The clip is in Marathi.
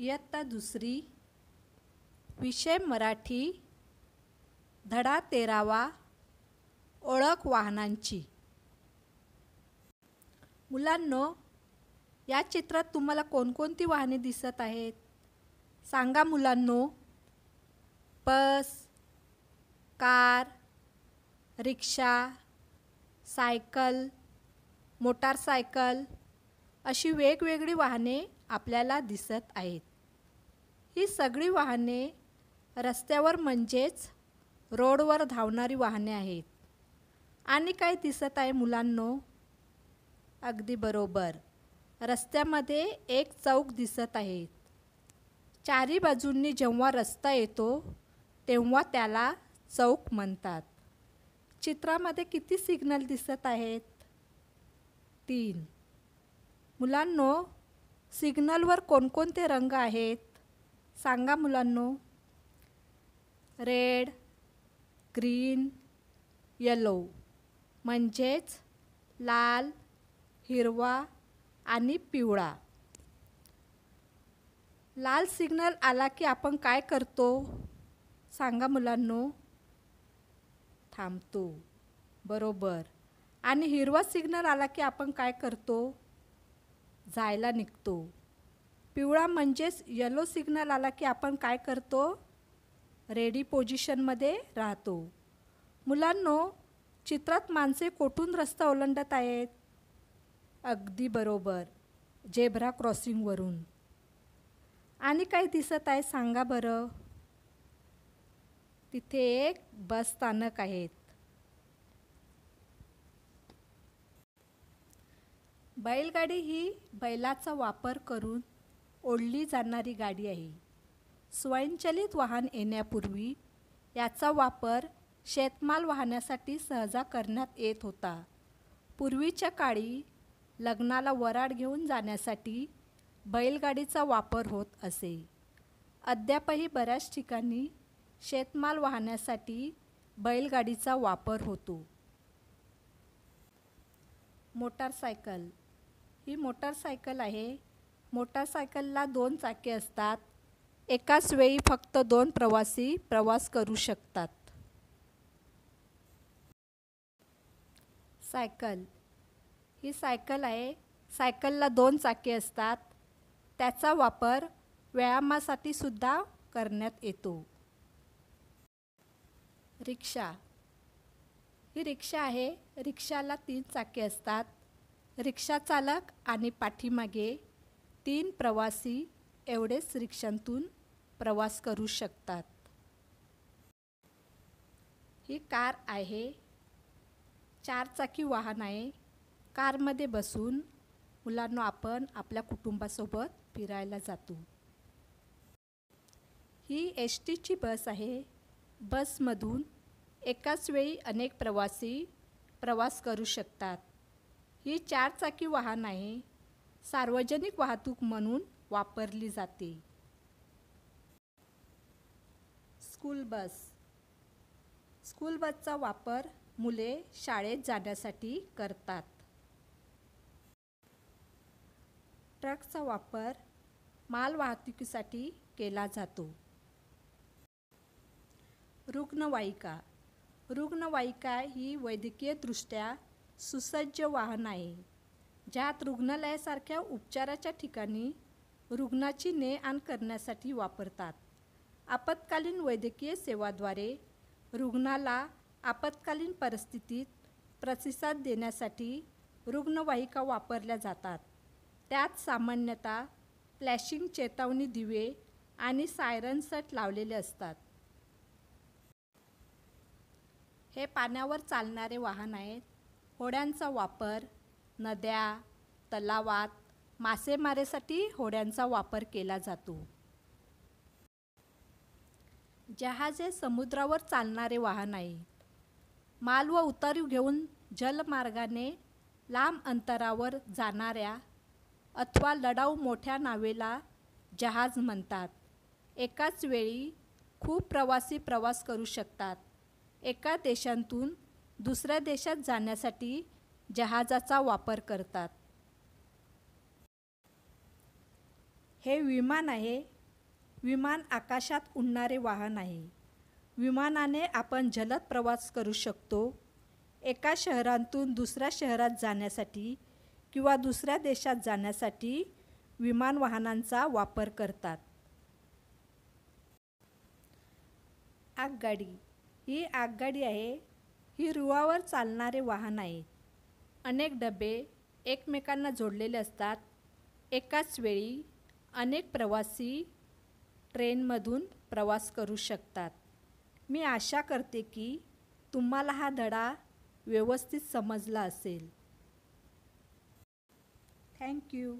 इयत्ता दुसरी विषय मराठी धडा तेरावा ओळख वाहनांची मुलांनो या चित्रात तुम्हाला कोणकोणती वाहने दिसत आहेत सांगा मुलांनो bus car rickshaw cycle motorcycle अशी वेगवेगळी वाहने आपल्याला दिसत आहेत ही सगळी वाहने रस्त्यावर म्हणजेच रोडवर धावणारी वाहने आहेत आणि काय दिसत आहे मुलांनो अगदी बरोबर रस्त्यामध्ये एक चौक दिसत आहे चारी बाजूंनी जेव्हा रस्ता येतो तेव्हा त्याला चौक म्हणतात चित्रामध्ये किती सिग्नल दिसत आहेत तीन मुलांनो सिग्नलवर कोणकोणते रंग आहेत सांगा मुलांनो रेड ग्रीन येलो म्हणजेच लाल हिरवा आणि पिवळा लाल सिग्नल आला की आपण काय करतो सांगा मुलांनो थांबतो बरोबर आणि हिरवा सिग्नल आला की आपण काय करतो जायला निघतो पिवळा म्हणजेच यलो सिग्नल आला की आपण काय करतो रेडी पोजिशनमध्ये राहतो मुलांनो चित्रात माणसे कोठून रस्ता ओलंडत आहेत अगदी बरोबर जेब्रा क्रॉसिंगवरून आणि काय दिसत आहे सांगा बरं तिथे एक बस स्थानक आहेत बैलगाडी ही बैलाचा वापर करून ओढली जाणारी गाडी आहे स्वयंचलित वाहन येण्यापूर्वी याचा वापर शेतमाल वाहण्यासाठी सहजा करण्यात येत होता पूर्वीच्या काळी लग्नाला वराड घेऊन जाण्यासाठी बैलगाडीचा वापर होत असे अद्यापही बऱ्याच ठिकाणी शेतमाल वाहण्यासाठी बैलगाडीचा वापर होतो मोटारसायकल ही मोटारसायकल आहे मोटारसायकलला दोन चाके असतात एकाच वेळी फक्त दोन प्रवासी प्रवास करू शकतात सायकल ही सायकल आहे सायकलला दोन चाके असतात त्याचा वापर व्यायामासाठी सुद्धा करण्यात येतो रिक्षा ही रिक्षा आहे रिक्षाला तीन चाके असतात रिक्षा चालक आणि पाठीमागे तीन प्रवासी एवढेच रिक्षांतून प्रवास करू शकतात ही कार आहे चारचाकी वाहन आहे कारमध्ये बसून मुलांना आपण आपल्या कुटुंबासोबत फिरायला जातो ही एस टीची बस आहे बसमधून एकाच वेळी अनेक प्रवासी प्रवास करू शकतात ही चारचाकी वाहन आहे सार्वजनिक वाहतूक म्हणून वापरली जाते स्कूल बस स्कूल बसचा वापर मुले शाळेत जाण्यासाठी करतात ट्रकचा वापर मालवाहतुकीसाठी केला जातो रुग्णवाहिका रुग्णवाहिका ही वैद्यकीयदृष्ट्या सुसज्ज वाहन आहे ज्यात रुग्णालयासारख्या उपचाराच्या ठिकाणी रुग्णाची ने आण करण्यासाठी वापरतात आपत्कालीन वैद्यकीय सेवाद्वारे रुग्णाला आपत्कालीन परिस्थितीत प्रतिसाद देण्यासाठी रुग्णवाहिका वापरल्या जातात त्यात सामान्यतः फ्लॅशिंग चेतावणी दिवे आणि सायरन सट लावलेले असतात हे पाण्यावर चालणारे वाहन आहेत होड्यांचा वापर नद्या तलावात मासेमारीसाठी होड्यांचा वापर केला जातो जहाजे समुद्रावर चालणारे वाहन आहे माल व उतारी घेऊन जलमार्गाने लांब अंतरावर जाणाऱ्या अथवा लढाऊ मोठ्या नावेला जहाज म्हणतात एकाच वेळी खूप प्रवासी प्रवास करू शकतात एका देशांतून दुसऱ्या देशात जाण्यासाठी जहाजाचा वापर करतात हे विमान आहे विमान आकाशात उडणारे वाहन आहे विमानाने आपण जलद प्रवास करू शकतो एका शहरांतून दुसऱ्या शहरात जाण्यासाठी किंवा दुसऱ्या देशात जाण्यासाठी विमान वाहनांचा वापर करतात आगगाडी ही आगगाडी आहे ही रुवावर चालणारे वाहन आहे अनेक डबे एकमेकांना जोडलेले असतात एकाच वेळी अनेक प्रवासी ट्रेनमधून प्रवास करू शकतात मी आशा करते की तुम्हाला हा धडा व्यवस्थित समजला असेल थँक्यू